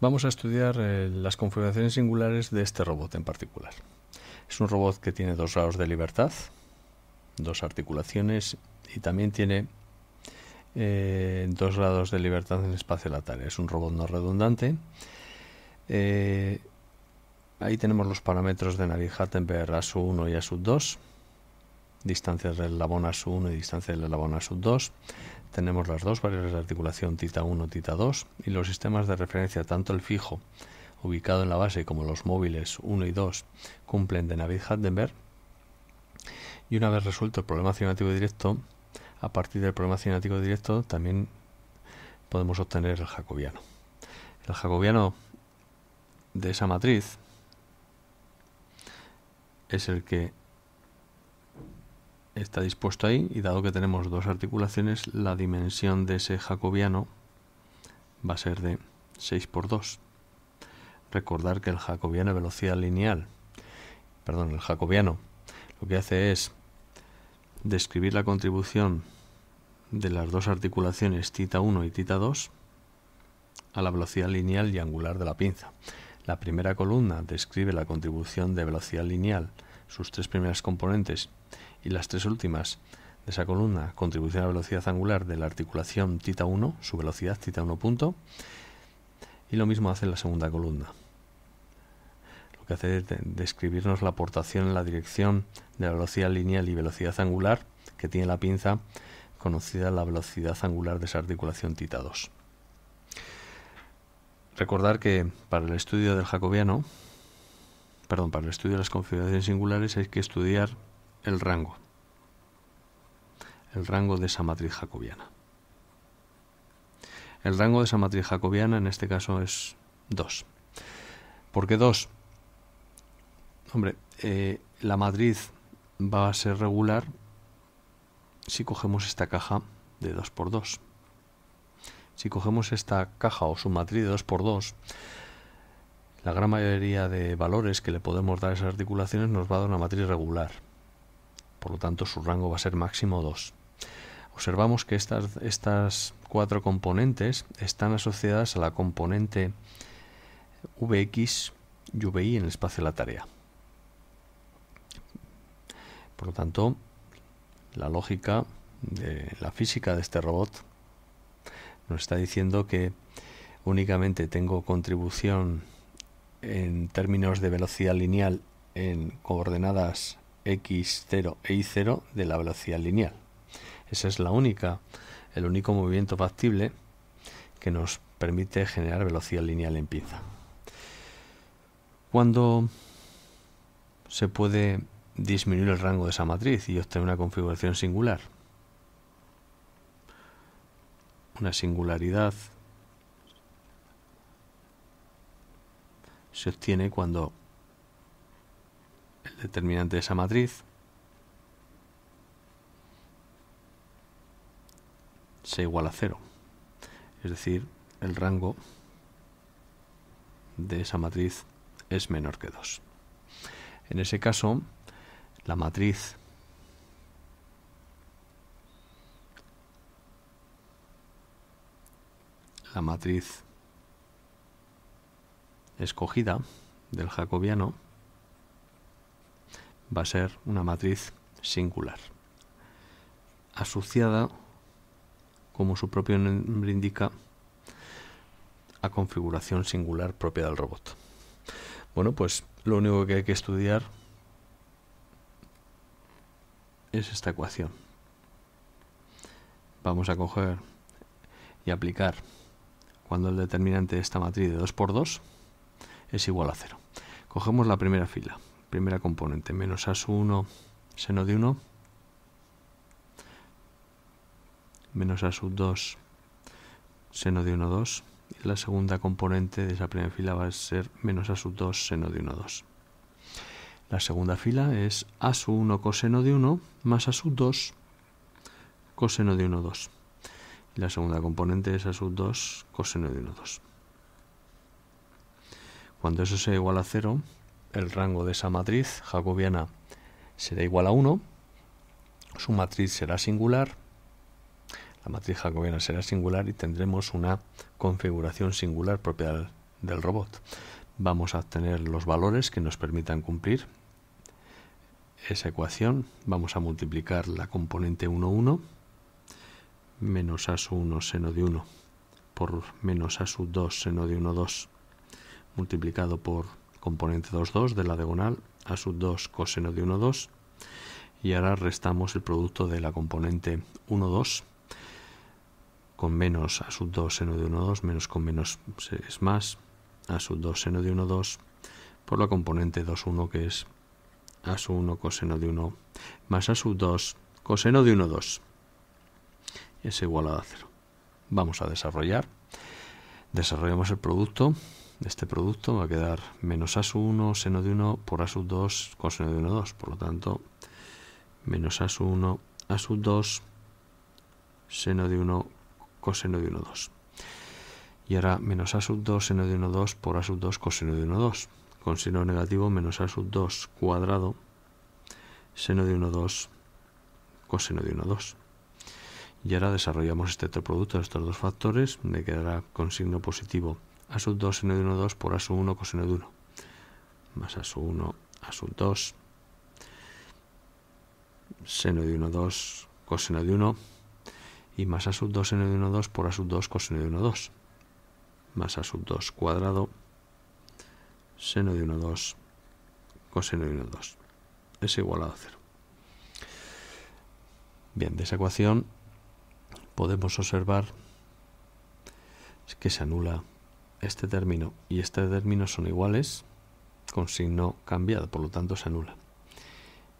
Vamos a estudiar eh, las configuraciones singulares de este robot en particular. Es un robot que tiene dos grados de libertad, dos articulaciones y también tiene eh, dos grados de libertad en espacio lateral. Es un robot no redundante. Eh, ahí tenemos los parámetros de NaviHat hattenberg a 1 y asu 2 distancia del labón a 1 y distancia del labón a sub 2. Tenemos las dos variables de articulación tita 1, tita 2 y los sistemas de referencia, tanto el fijo ubicado en la base como los móviles 1 y 2 cumplen de navid hattenberg Y una vez resuelto el problema cinemático directo, a partir del problema cinemático directo también podemos obtener el jacobiano. El jacobiano de esa matriz es el que está dispuesto ahí y dado que tenemos dos articulaciones, la dimensión de ese jacobiano va a ser de 6 por 2. Recordar que el jacobiano velocidad lineal, perdón, el jacobiano, lo que hace es describir la contribución de las dos articulaciones tita 1 y tita 2 a la velocidad lineal y angular de la pinza. La primera columna describe la contribución de velocidad lineal, sus tres primeras componentes y las tres últimas de esa columna, contribución a la velocidad angular de la articulación tita 1, su velocidad tita 1 punto, y lo mismo hace en la segunda columna. Lo que hace es describirnos la aportación en la dirección de la velocidad lineal y velocidad angular que tiene la pinza, conocida la velocidad angular de esa articulación tita 2. Recordar que para el estudio del jacobiano, perdón, para el estudio de las configuraciones singulares hay que estudiar el rango, el rango de esa matriz jacobiana. El rango de esa matriz jacobiana en este caso es 2. ¿Por qué 2? Hombre, eh, la matriz va a ser regular si cogemos esta caja de 2 por 2 Si cogemos esta caja o su matriz de 2 por 2 la gran mayoría de valores que le podemos dar a esas articulaciones nos va a dar una matriz regular por lo tanto su rango va a ser máximo 2. Observamos que estas, estas cuatro componentes están asociadas a la componente Vx y Vi en el espacio de la tarea. Por lo tanto, la lógica de la física de este robot nos está diciendo que únicamente tengo contribución en términos de velocidad lineal en coordenadas x0 e y0 de la velocidad lineal. Esa es la única, el único movimiento factible que nos permite generar velocidad lineal en pieza. Cuando se puede disminuir el rango de esa matriz y obtener una configuración singular, una singularidad se obtiene cuando el determinante de esa matriz sea igual a cero. Es decir, el rango de esa matriz es menor que 2. En ese caso, la matriz la matriz escogida del jacobiano va a ser una matriz singular, asociada, como su propio nombre indica, a configuración singular propia del robot. Bueno, pues lo único que hay que estudiar es esta ecuación. Vamos a coger y aplicar cuando el determinante de esta matriz de 2 por 2 es igual a 0. Cogemos la primera fila primera componente, menos a su 1 seno de 1, menos a sub 2 seno de 1, 2, la segunda componente de esa primera fila va a ser menos a sub 2 seno de 1, 2. La segunda fila es a su 1 coseno de 1 más a su 2 coseno de 1, 2. Y la segunda componente es a sub 2 coseno de 1, 2. Cuando eso sea igual a 0, el rango de esa matriz jacobiana será igual a 1, su matriz será singular, la matriz jacobiana será singular y tendremos una configuración singular propia del robot. Vamos a obtener los valores que nos permitan cumplir esa ecuación. Vamos a multiplicar la componente 1, 1 menos a su 1 seno de 1 por menos a su 2 seno de 1, 2 multiplicado por componente 2,2 de la diagonal a sub 2 coseno de 1,2 y ahora restamos el producto de la componente 1,2 con menos a sub 2 seno de 1,2 menos con menos es más a sub 2 seno de 1,2 por la componente 2,1 que es a sub 1 coseno de 1 más a sub 2 coseno de 1,2 es igual a 0. Vamos a desarrollar. Desarrollamos el producto este producto va a quedar menos sub 1 seno de 1 por sub 2 coseno de 1, 2. Por lo tanto, menos sub 1 a sub 2 seno de 1, coseno de 1, 2. Y ahora menos A2 seno de 1, 2 por A2 coseno de 1, 2. Con signo negativo menos A2 cuadrado seno de 1, 2 coseno de 1, 2. Y ahora desarrollamos este otro producto de estos dos factores. Me quedará con signo positivo a sub 2 seno de 1, 2 por a sub 1 coseno de 1. Más a sub 1 a sub 2. Seno de 1, 2 coseno de 1. Y más a sub 2 seno de 1, 2 por a sub 2 coseno de 1, 2. Más a sub 2 cuadrado. Seno de 1, 2 coseno de 1, 2. Es igual a 0. Bien, de esa ecuación podemos observar que se anula este término y este término son iguales con signo cambiado, por lo tanto se anula.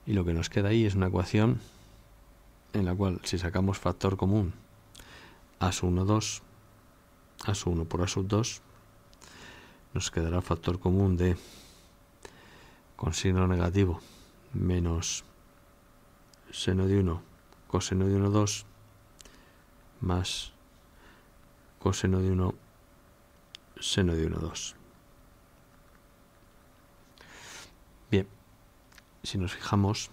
Y lo que nos queda ahí es una ecuación en la cual si sacamos factor común a sub 1, 2, a sub 1 por a sub 2, nos quedará factor común de con signo negativo menos seno de 1 coseno de 1, 2 más coseno de 1 seno de 1, 2. Bien, si nos fijamos,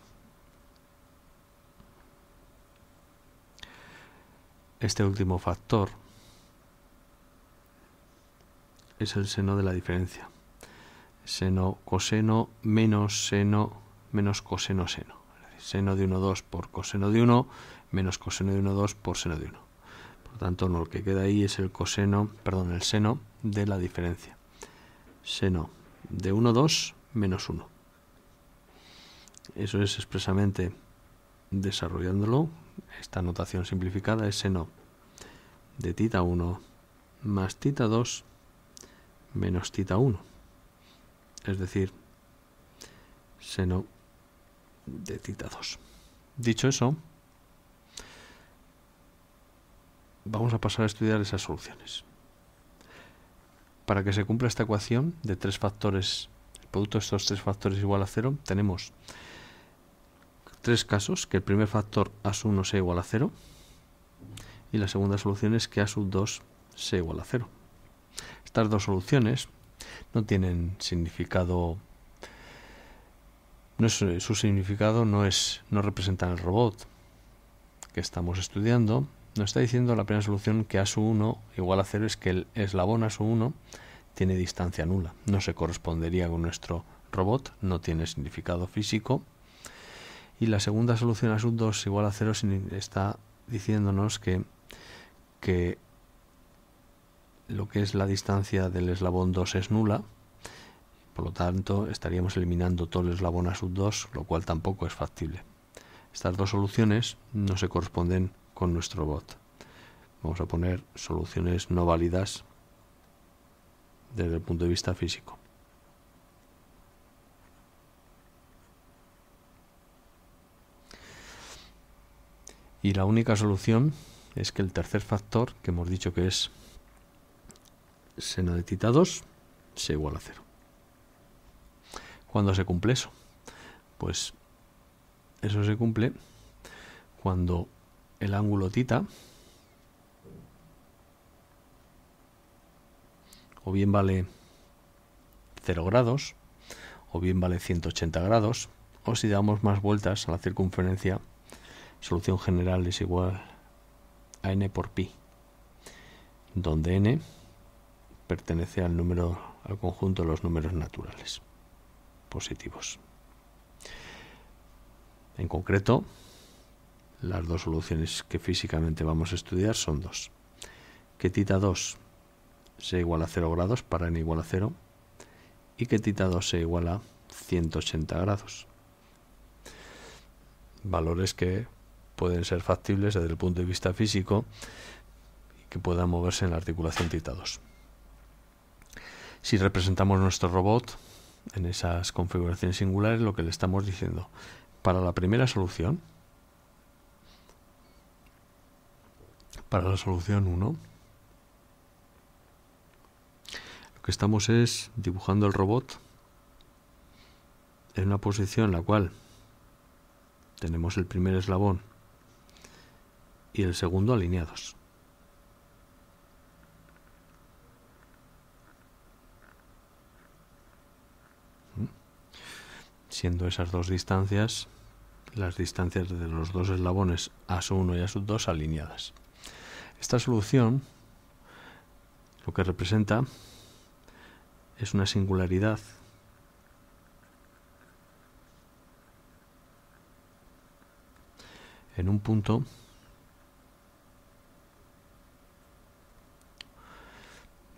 este último factor es el seno de la diferencia. Seno coseno menos seno menos coseno seno. seno de 1, 2 por coseno de 1 menos coseno de 1, 2 por seno de 1. Por tanto, lo que queda ahí es el coseno, perdón, el seno de la diferencia. Seno de 1, 2 menos 1. Eso es expresamente desarrollándolo. Esta notación simplificada es seno de tita 1 más tita 2 menos tita 1. Es decir, seno de tita 2. Dicho eso, vamos a pasar a estudiar esas soluciones. Para que se cumpla esta ecuación de tres factores, el producto de estos tres factores igual a cero, tenemos tres casos, que el primer factor a sub 1 sea igual a cero y la segunda solución es que a sub 2 sea igual a cero. Estas dos soluciones no tienen significado su significado no es no representan el robot que estamos estudiando, nos está diciendo la primera solución que a su 1 igual a 0 es que el eslabón a su 1 tiene distancia nula, no se correspondería con nuestro robot, no tiene significado físico. Y la segunda solución a sub 2 igual a 0 está diciéndonos que, lo que es la distancia del eslabón 2 es nula, por lo tanto estaríamos eliminando todo el eslabón sub 2 lo cual tampoco es factible. Estas dos soluciones no se corresponden con nuestro bot. Vamos a poner soluciones no válidas desde el punto de vista físico. Y la única solución es que el tercer factor, que hemos dicho que es seno de titados sea igual a cero. ¿Cuándo se cumple eso? Pues eso se cumple cuando el ángulo tita. O bien vale 0 grados, o bien vale 180 grados, o si damos más vueltas a la circunferencia, solución general es igual a n por pi, donde n pertenece al número al conjunto de los números naturales positivos. En concreto, las dos soluciones que físicamente vamos a estudiar son dos. Que tita 2 sea igual a 0 grados para n igual a 0 y que tita 2 sea igual a 180 grados. Valores que pueden ser factibles desde el punto de vista físico y que puedan moverse en la articulación tita 2. Si representamos nuestro robot en esas configuraciones singulares, lo que le estamos diciendo, para la primera solución, para la solución 1. Lo que estamos es dibujando el robot en una posición en la cual tenemos el primer eslabón y el segundo alineados. Siendo esas dos distancias las distancias de los dos eslabones a su 1 y a 2 alineadas. Esta solución lo que representa es una singularidad en un punto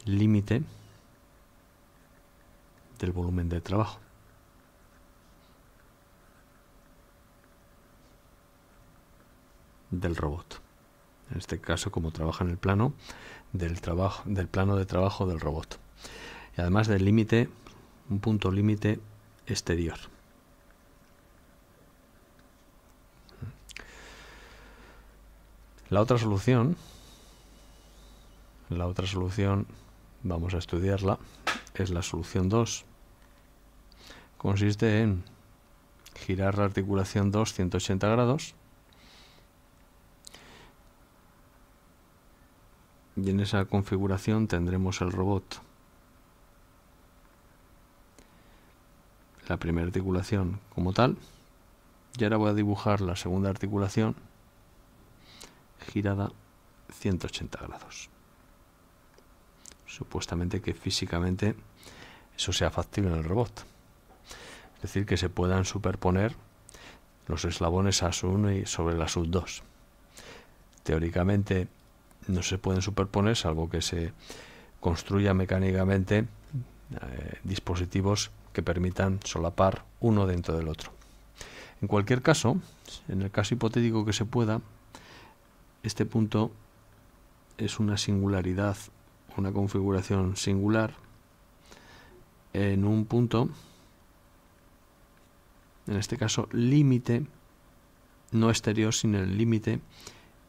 límite del volumen de trabajo. del robot en este caso como trabaja en el plano del, trabajo, del plano de trabajo del robot. Y además del límite, un punto límite exterior. La otra solución, la otra solución, vamos a estudiarla, es la solución 2. Consiste en girar la articulación 2 180 grados y en esa configuración tendremos el robot. La primera articulación como tal. Y ahora voy a dibujar la segunda articulación girada 180 grados. Supuestamente que físicamente eso sea factible en el robot. Es decir, que se puedan superponer los eslabones su 1 y sobre la AS2. Teóricamente no se pueden superponer, salvo que se construya mecánicamente eh, dispositivos que permitan solapar uno dentro del otro. En cualquier caso, en el caso hipotético que se pueda, este punto es una singularidad, una configuración singular en un punto, en este caso límite, no exterior, sino el límite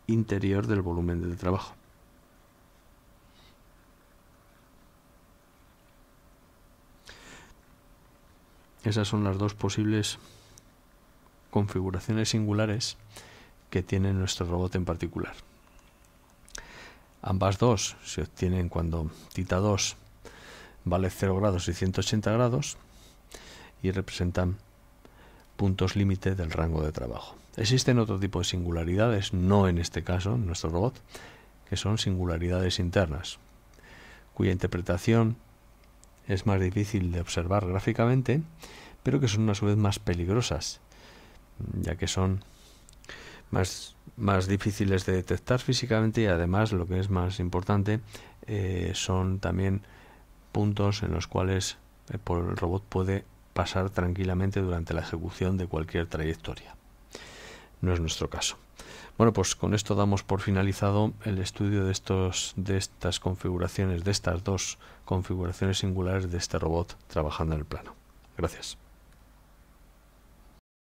interior del volumen de trabajo. Esas son las dos posibles configuraciones singulares que tiene nuestro robot en particular. Ambas dos se obtienen cuando tita 2 vale 0 grados y 180 grados y representan puntos límite del rango de trabajo. Existen otro tipo de singularidades, no en este caso, en nuestro robot, que son singularidades internas, cuya interpretación es más difícil de observar gráficamente, pero que son a su vez más peligrosas, ya que son más, más difíciles de detectar físicamente y además, lo que es más importante, eh, son también puntos en los cuales eh, el robot puede pasar tranquilamente durante la ejecución de cualquier trayectoria. No es nuestro caso. Bueno, pues con esto damos por finalizado el estudio de, estos, de estas configuraciones, de estas dos configuraciones singulares de este robot trabajando en el plano. Gracias.